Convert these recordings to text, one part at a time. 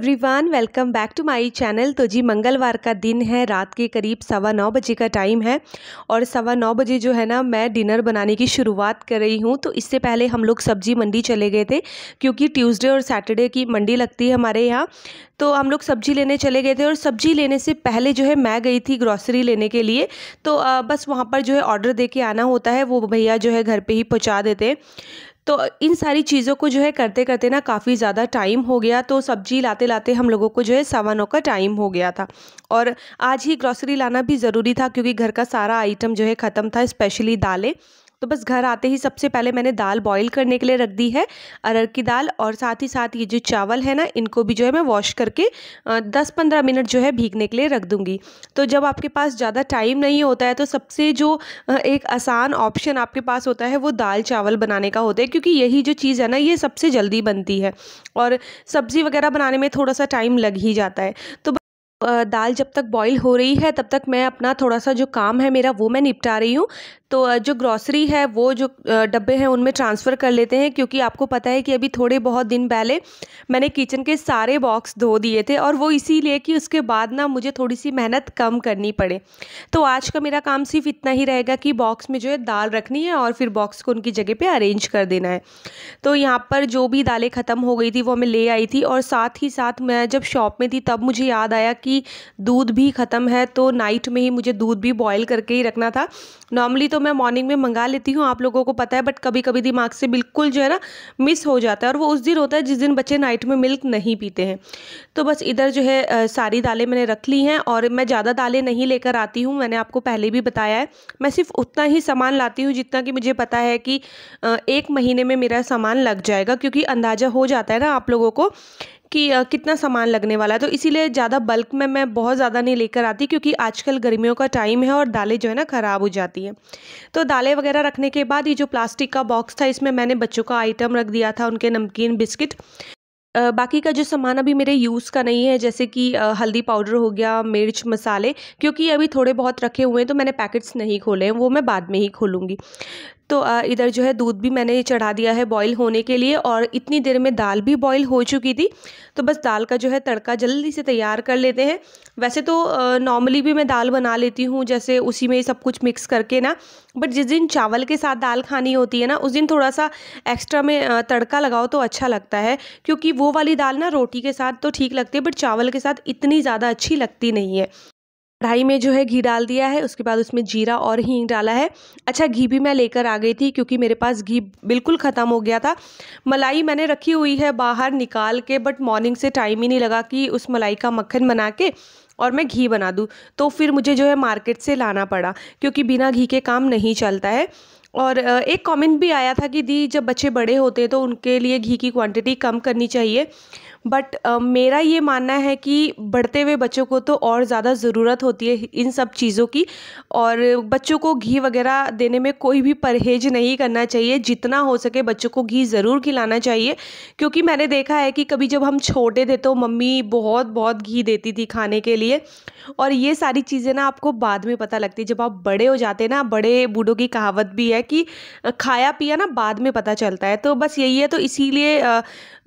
everyone welcome back to my channel तो जी मंगलवार का दिन है रात के करीब सवा नौ बजे का टाइम है और सवा नौ बजे जो है ना मैं डिनर बनाने की शुरुआत कर रही हूँ तो इससे पहले हम लोग सब्जी मंडी चले गए थे क्योंकि ट्यूसडे और सैटरडे की मंडी लगती है हमारे यहाँ तो हम लोग सब्जी लेने चले गए थे और सब्जी लेने से पहले जो है मैं गई थी ग्रॉसरी लेने के लिए तो बस वहाँ पर जो है ऑर्डर दे के आना होता है वो भैया जो है घर पर ही पहुँचा देते तो इन सारी चीज़ों को जो है करते करते ना काफ़ी ज़्यादा टाइम हो गया तो सब्जी लाते लाते हम लोगों को जो है सवा नौ का टाइम हो गया था और आज ही ग्रॉसरी लाना भी ज़रूरी था क्योंकि घर का सारा आइटम जो है ख़त्म था स्पेशली दालें तो बस घर आते ही सबसे पहले मैंने दाल बॉईल करने के लिए रख दी है अरहर की दाल और साथ ही साथ ये जो चावल है ना इनको भी जो है मैं वॉश करके दस पंद्रह मिनट जो है भीगने के लिए रख दूँगी तो जब आपके पास ज़्यादा टाइम नहीं होता है तो सबसे जो एक आसान ऑप्शन आपके पास होता है वो दाल चावल बनाने का होता है क्योंकि यही जो चीज़ है ना ये सबसे जल्दी बनती है और सब्ज़ी वगैरह बनाने में थोड़ा सा टाइम लग ही जाता है तो दाल जब तक बॉईल हो रही है तब तक मैं अपना थोड़ा सा जो काम है मेरा वो मैं निपटा रही हूँ तो जो ग्रॉसरी है वो जो डब्बे हैं उनमें ट्रांसफ़र कर लेते हैं क्योंकि आपको पता है कि अभी थोड़े बहुत दिन पहले मैंने किचन के सारे बॉक्स धो दिए थे और वो इसीलिए कि उसके बाद ना मुझे थोड़ी सी मेहनत कम करनी पड़े तो आज का मेरा काम सिर्फ इतना ही रहेगा कि बॉक्स में जो है दाल रखनी है और फिर बॉक्स को उनकी जगह पर अरेंज कर देना है तो यहाँ पर जो भी दालें ख़त्म हो गई थी वो मैं ले आई थी और साथ ही साथ मैं जब शॉप में थी तब मुझे याद आया कि कि दूध भी ख़त्म है तो नाइट में ही मुझे दूध भी बॉयल करके ही रखना था नॉर्मली तो मैं मॉर्निंग में मंगा लेती हूँ आप लोगों को पता है बट कभी कभी दिमाग से बिल्कुल जो है ना मिस हो जाता है और वो उस दिन होता है जिस दिन बच्चे नाइट में मिल्क नहीं पीते हैं तो बस इधर जो है सारी दालें मैंने रख ली हैं और मैं ज़्यादा दालें नहीं लेकर आती हूँ मैंने आपको पहले भी बताया है मैं सिर्फ उतना ही सामान लाती हूँ जितना कि मुझे पता है कि एक महीने में मेरा सामान लग जाएगा क्योंकि अंदाज़ा हो जाता है ना आप लोगों को कि कितना सामान लगने वाला है तो इसीलिए ज़्यादा बल्क में मैं बहुत ज़्यादा नहीं लेकर आती क्योंकि आजकल गर्मियों का टाइम है और दालें जो है ना ख़राब हो जाती हैं तो दालें वगैरह रखने के बाद ये जो प्लास्टिक का बॉक्स था इसमें मैंने बच्चों का आइटम रख दिया था उनके नमकीन बिस्किट बाकी का जो सामान अभी मेरे यूज़ का नहीं है जैसे कि हल्दी पाउडर हो गया मिर्च मसाले क्योंकि अभी थोड़े बहुत रखे हुए हैं तो मैंने पैकेट्स नहीं खोले हैं वो मैं बाद में ही खोलूँगी तो इधर जो है दूध भी मैंने चढ़ा दिया है बॉईल होने के लिए और इतनी देर में दाल भी बॉईल हो चुकी थी तो बस दाल का जो है तड़का जल्दी से तैयार कर लेते हैं वैसे तो नॉर्मली भी मैं दाल बना लेती हूँ जैसे उसी में सब कुछ मिक्स करके ना बट जिस दिन चावल के साथ दाल खानी होती है ना उस दिन थोड़ा सा एक्स्ट्रा में तड़का लगाओ तो अच्छा लगता है क्योंकि वो वाली दाल ना रोटी के साथ तो ठीक लगती है बट चावल के साथ इतनी ज़्यादा अच्छी लगती नहीं है कढ़ाई में जो है घी डाल दिया है उसके बाद उसमें जीरा और हींग डाला है अच्छा घी भी मैं लेकर आ गई थी क्योंकि मेरे पास घी बिल्कुल ख़त्म हो गया था मलाई मैंने रखी हुई है बाहर निकाल के बट मॉर्निंग से टाइम ही नहीं लगा कि उस मलाई का मक्खन बना के और मैं घी बना दूँ तो फिर मुझे जो है मार्केट से लाना पड़ा क्योंकि बिना घी के काम नहीं चलता है और एक कमेंट भी आया था कि दी जब बच्चे बड़े होते हैं तो उनके लिए घी की क्वांटिटी कम करनी चाहिए बट uh, मेरा ये मानना है कि बढ़ते हुए बच्चों को तो और ज़्यादा ज़रूरत होती है इन सब चीज़ों की और बच्चों को घी वगैरह देने में कोई भी परहेज नहीं करना चाहिए जितना हो सके बच्चों को घी ज़रूर खिलाना चाहिए क्योंकि मैंने देखा है कि कभी जब हम छोटे थे तो मम्मी बहुत बहुत घी देती थी खाने के लिए और ये सारी चीज़ें ना आपको बाद में पता लगती है जब आप बड़े हो जाते हैं ना बड़े बूढ़ों की कहावत भी है कि खाया पिया ना बाद में पता चलता है तो बस यही है तो इसीलिए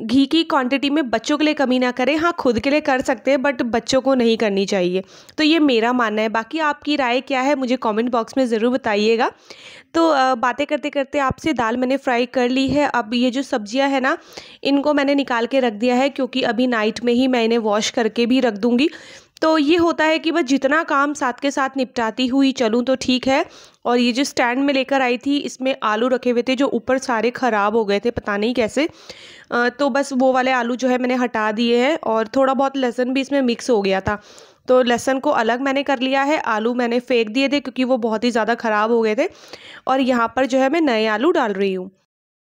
घी की क्वांटिटी में बच बच्चों के लिए कमी ना करें हाँ खुद के लिए कर सकते हैं बट बच्चों को नहीं करनी चाहिए तो ये मेरा मानना है बाकी आपकी राय क्या है मुझे कमेंट बॉक्स में ज़रूर बताइएगा तो बातें करते करते आपसे दाल मैंने फ्राई कर ली है अब ये जो सब्जियां है ना इनको मैंने निकाल के रख दिया है क्योंकि अभी नाइट में ही मैं इन्हें वॉश करके भी रख दूँगी तो ये होता है कि बस जितना काम साथ के साथ निपटाती हुई चलूँ तो ठीक है और ये जो स्टैंड में लेकर आई थी इसमें आलू रखे हुए थे जो ऊपर सारे ख़राब हो गए थे पता नहीं कैसे तो बस वो वाले आलू जो है मैंने हटा दिए हैं और थोड़ा बहुत लहसुन भी इसमें मिक्स हो गया था तो लहसन को अलग मैंने कर लिया है आलू मैंने फेंक दिए थे क्योंकि वो बहुत ही ज़्यादा ख़राब हो गए थे और यहाँ पर जो है मैं नए आलू डाल रही हूँ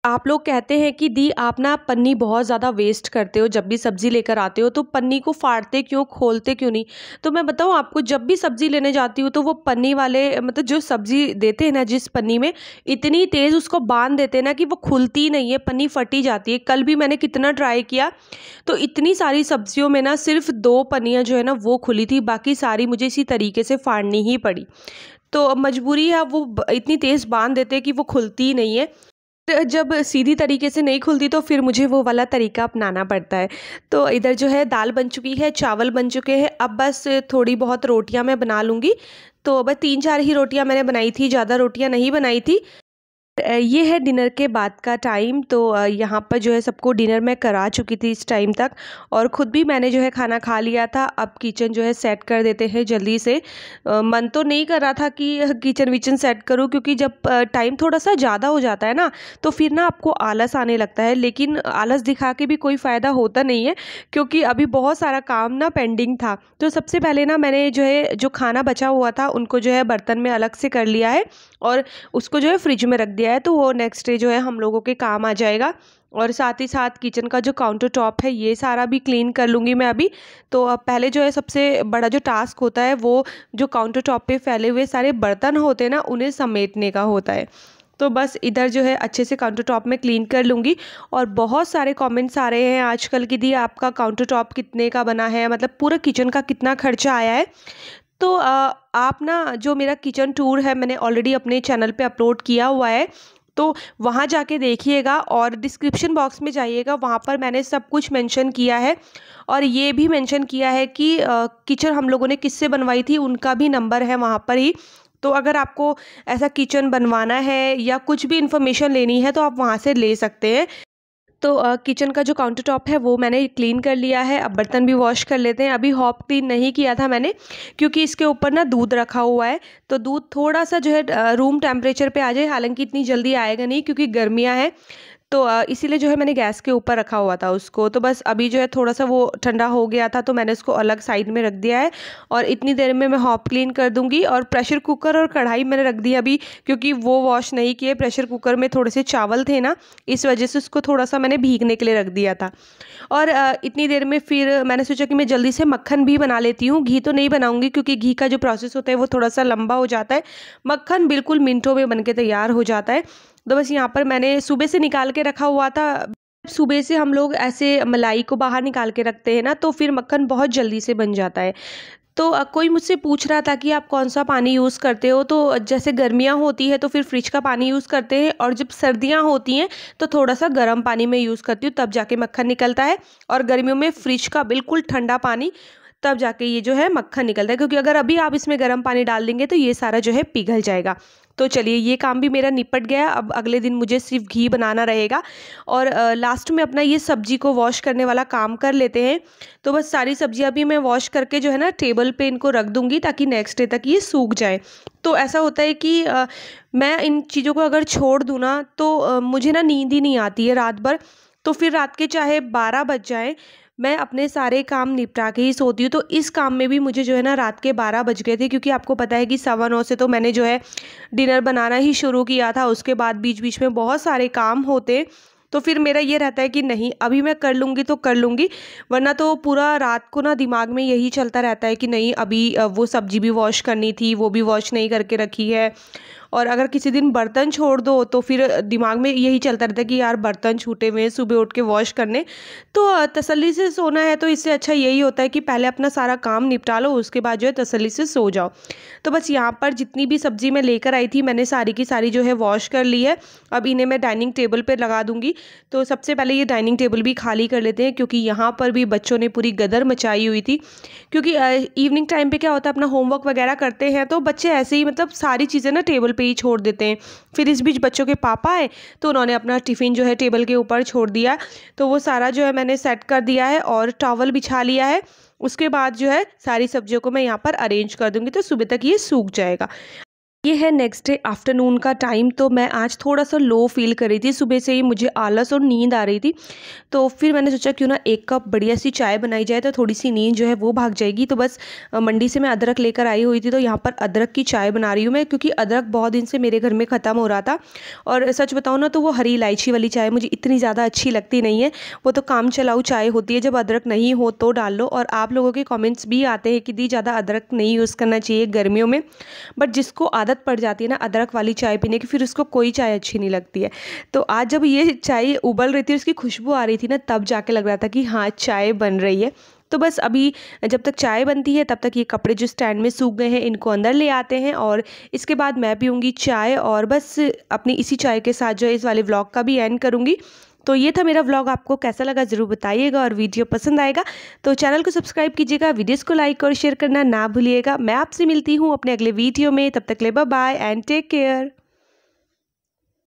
आप लोग कहते हैं कि दी आप ना पन्नी बहुत ज़्यादा वेस्ट करते हो जब भी सब्ज़ी लेकर आते हो तो पन्नी को फाड़ते क्यों खोलते क्यों नहीं तो मैं बताऊँ आपको जब भी सब्ज़ी लेने जाती हूँ तो वो पन्नी वाले मतलब जो सब्ज़ी देते हैं ना जिस पन्नी में इतनी तेज़ उसको बांध देते हैं ना कि वो खुलती नहीं है पन्नी फटी जाती है कल भी मैंने कितना ट्राई किया तो इतनी सारी सब्जियों में ना सिर्फ दो पन्नियाँ जो है ना वो खुली थी बाकी सारी मुझे इसी तरीके से फाड़नी ही पड़ी तो मजबूरी है वो इतनी तेज़ बांध देते हैं कि वो खुलती ही नहीं है तो जब सीधी तरीके से नहीं खुलती तो फिर मुझे वो वाला तरीका अपनाना पड़ता है तो इधर जो है दाल बन चुकी है चावल बन चुके हैं अब बस थोड़ी बहुत रोटियां मैं बना लूँगी तो बस तीन चार ही रोटियां मैंने बनाई थी ज़्यादा रोटियां नहीं बनाई थी ये है डिनर के बाद का टाइम तो यहाँ पर जो है सबको डिनर मैं करा चुकी थी इस टाइम तक और ख़ुद भी मैंने जो है खाना खा लिया था अब किचन जो है सेट कर देते हैं जल्दी से मन तो नहीं कर रहा था कि किचन विचन सेट करूँ क्योंकि जब टाइम थोड़ा सा ज़्यादा हो जाता है ना तो फिर ना आपको आलस आने लगता है लेकिन आलस दिखा के भी कोई फ़ायदा होता नहीं है क्योंकि अभी बहुत सारा काम ना पेंडिंग था तो सबसे पहले ना मैंने जो है जो खाना बचा हुआ था उनको जो है बर्तन में अलग से कर लिया है और उसको जो है फ्रिज में रख दिया है तो वो नेक्स्ट डे जो है हम लोगों के काम आ जाएगा और साथ ही साथ किचन का जो काउंटर टॉप है ये सारा भी क्लीन कर लूँगी मैं अभी तो अब पहले जो है सबसे बड़ा जो टास्क होता है वो जो काउंटर टॉप पर फैले हुए सारे बर्तन होते हैं ना उन्हें समेटने का होता है तो बस इधर जो है अच्छे से काउंटर टॉप में क्लीन कर लूँगी और बहुत सारे कमेंट्स आ रहे हैं आजकल की दी आपका काउंटर टॉप कितने का बना है मतलब पूरा किचन का कितना खर्चा आया है तो आ, आप ना जो मेरा किचन टूर है मैंने ऑलरेडी अपने चैनल पे अपलोड किया हुआ है तो वहाँ जाके देखिएगा और डिस्क्रिप्शन बॉक्स में जाइएगा वहाँ पर मैंने सब कुछ मेंशन किया है और ये भी मेंशन किया है कि किचन हम लोगों ने किससे बनवाई थी उनका भी नंबर है वहाँ पर ही तो अगर आपको ऐसा किचन बनवाना है या कुछ भी इन्फॉर्मेशन लेनी है तो आप वहाँ से ले सकते हैं तो किचन का जो काउंटर टॉप है वो मैंने क्लीन कर लिया है अब बर्तन भी वॉश कर लेते हैं अभी हॉप क्लीन नहीं किया था मैंने क्योंकि इसके ऊपर ना दूध रखा हुआ है तो दूध थोड़ा सा जो है रूम टेम्परेचर पर आ जाए हालांकि इतनी जल्दी आएगा नहीं क्योंकि गर्मियाँ हैं तो इसीलिए जो है मैंने गैस के ऊपर रखा हुआ था उसको तो बस अभी जो है थोड़ा सा वो ठंडा हो गया था तो मैंने उसको अलग साइड में रख दिया है और इतनी देर में मैं हॉप क्लीन कर दूँगी और प्रेशर कुकर और कढ़ाई मैंने रख दी अभी क्योंकि वो वॉश नहीं किए प्रेशर कुकर में थोड़े से चावल थे ना इस वजह से उसको थोड़ा सा मैंने भीगने के लिए रख दिया था और इतनी देर में फिर मैंने सोचा कि मैं जल्दी से मक्खन भी बना लेती हूँ घी तो नहीं बनाऊँगी क्योंकि घी का जो प्रोसेस होता है वो थोड़ा सा लंबा हो जाता है मक्खन बिल्कुल मिनटों में बन के तैयार हो जाता है तो बस यहाँ पर मैंने सुबह से निकाल के रखा हुआ था सुबह से हम लोग ऐसे मलाई को बाहर निकाल के रखते हैं ना तो फिर मक्खन बहुत जल्दी से बन जाता है तो कोई मुझसे पूछ रहा था कि आप कौन सा पानी यूज़ करते हो तो जैसे गर्मियाँ होती है तो फिर फ्रिज का पानी यूज़ करते हैं और जब सर्दियाँ होती हैं तो थोड़ा सा गर्म पानी में यूज़ करती हूँ तब जाके मक्खन निकलता है और गर्मियों में फ्रिज का बिल्कुल ठंडा पानी तब जाके ये जो है मक्खन निकलता है क्योंकि अगर अभी आप इसमें गर्म पानी डाल देंगे तो ये सारा जो है पिघल जाएगा तो चलिए ये काम भी मेरा निपट गया अब अगले दिन मुझे सिर्फ घी बनाना रहेगा और लास्ट में अपना ये सब्जी को वॉश करने वाला काम कर लेते हैं तो बस सारी सब्जियाँ भी मैं वॉश करके जो है ना टेबल पे इनको रख दूंगी ताकि नेक्स्ट डे तक ये सूख जाए तो ऐसा होता है कि आ, मैं इन चीज़ों को अगर छोड़ दूँ ना तो आ, मुझे ना नींद ही नहीं आती है रात भर तो फिर रात के चाहे बारह बज जाए मैं अपने सारे काम निपटा के ही सोती हूँ तो इस काम में भी मुझे जो है ना रात के बारह बज गए थे क्योंकि आपको पता है कि सवा नौ से तो मैंने जो है डिनर बनाना ही शुरू किया था उसके बाद बीच बीच में बहुत सारे काम होते तो फिर मेरा ये रहता है कि नहीं अभी मैं कर लूँगी तो कर लूँगी वरना तो पूरा रात को ना दिमाग में यही चलता रहता है कि नहीं अभी वो सब्जी भी वॉश करनी थी वो भी वॉश नहीं करके रखी है और अगर किसी दिन बर्तन छोड़ दो तो फिर दिमाग में यही चलता रहता है कि यार बर्तन छूटे हुए सुबह उठ के वॉश करने तो तसली से सोना है तो इससे अच्छा यही होता है कि पहले अपना सारा काम निपटा लो उसके बाद जो है तसली से सो जाओ तो बस यहाँ पर जितनी भी सब्ज़ी मैं लेकर आई थी मैंने सारी की सारी जो है वॉश कर ली है अब इन्हें मैं डाइनिंग टेबल पर लगा दूँगी तो सबसे पहले ये डाइनिंग टेबल भी खाली कर लेते हैं क्योंकि यहाँ पर भी बच्चों ने पूरी गदर मचाई हुई थी क्योंकि इवनिंग टाइम पर क्या होता है अपना होमवर्क वगैरह करते हैं तो बच्चे ऐसे ही मतलब सारी चीज़ें ना टेबल पर पे ही छोड़ देते हैं फिर इस बीच बच्चों के पापा आए तो उन्होंने अपना टिफ़िन जो है टेबल के ऊपर छोड़ दिया तो वो सारा जो है मैंने सेट कर दिया है और टावल बिछा लिया है उसके बाद जो है सारी सब्जियों को मैं यहाँ पर अरेंज कर दूँगी तो सुबह तक ये सूख जाएगा ये है नेक्स्ट डे आफ्टरनून का टाइम तो मैं आज थोड़ा सा लो फील कर रही थी सुबह से ही मुझे आलस और नींद आ रही थी तो फिर मैंने सोचा क्यों ना एक कप बढ़िया सी चाय बनाई जाए तो थोड़ी सी नींद जो है वो भाग जाएगी तो बस मंडी से मैं अदरक लेकर आई हुई थी तो यहाँ पर अदरक की चाय बना रही हूँ मैं क्योंकि अदरक बहुत दिन से मेरे घर में ख़त्म हो रहा था और सच बताऊँ ना तो वो हरी इलायची वाली चाय मुझे इतनी ज़्यादा अच्छी लगती नहीं है वो तो काम चलाऊ चाय होती है जब अदरक नहीं हो तो डाल लो और आप लोगों के कॉमेंट्स भी आते हैं कि दी ज़्यादा अदरक नहीं यूज़ करना चाहिए गर्मियों में बट जिसको आदत आदत पड़ जाती है ना अदरक वाली चाय पीने की फिर उसको कोई चाय अच्छी नहीं लगती है तो आज जब ये चाय उबल रही थी उसकी खुशबू आ रही थी ना तब जाके लग रहा था कि हाँ चाय बन रही है तो बस अभी जब तक चाय बनती है तब तक ये कपड़े जो स्टैंड में सूख गए हैं इनको अंदर ले आते हैं और इसके बाद मैं पीऊँगी चाय और बस अपनी इसी चाय के साथ जो है इस वाले व्लॉग का भी एंड करूँगी तो ये था मेरा व्लॉग आपको कैसा लगा ज़रूर बताइएगा और वीडियो पसंद आएगा तो चैनल को सब्सक्राइब कीजिएगा वीडियोज़ को लाइक और शेयर करना ना भूलिएगा मैं आपसे मिलती हूँ अपने अगले वीडियो में तब तक ले बाय एंड टेक केयर